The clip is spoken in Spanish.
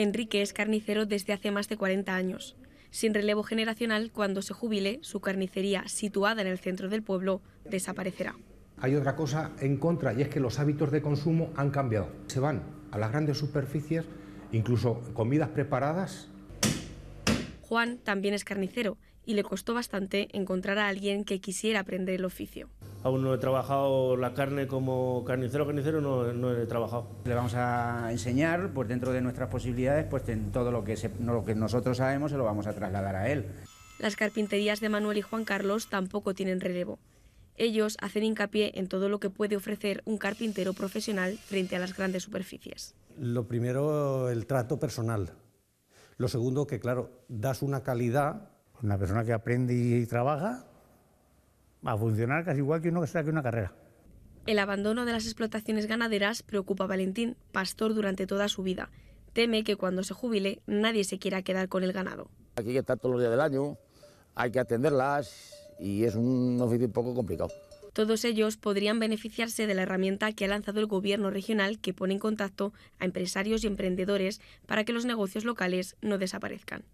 Enrique es carnicero desde hace más de 40 años. Sin relevo generacional, cuando se jubile, su carnicería, situada en el centro del pueblo, desaparecerá. Hay otra cosa en contra y es que los hábitos de consumo han cambiado. Se van a las grandes superficies, incluso comidas preparadas. Juan también es carnicero y le costó bastante encontrar a alguien que quisiera aprender el oficio aún no he trabajado la carne como carnicero, carnicero no, he trabajado. Le vamos a enseñar, pues dentro de nuestras posibilidades, pues en todo lo que, lo que nosotros sabemos se lo vamos a trasladar a él. Las carpinterías de Manuel y Juan Carlos tampoco tienen relevo. Ellos hacen hincapié en todo lo que puede ofrecer un carpintero profesional frente a las grandes superficies. Lo primero, el trato personal. Lo segundo, que claro, das una calidad. Una persona que aprende y trabaja, Va a funcionar casi igual que uno que que una carrera. El abandono de las explotaciones ganaderas preocupa a Valentín, pastor durante toda su vida. Teme que cuando se jubile nadie se quiera quedar con el ganado. Aquí hay que estar todos los días del año, hay que atenderlas y es un oficio un poco complicado. Todos ellos podrían beneficiarse de la herramienta que ha lanzado el gobierno regional que pone en contacto a empresarios y emprendedores para que los negocios locales no desaparezcan.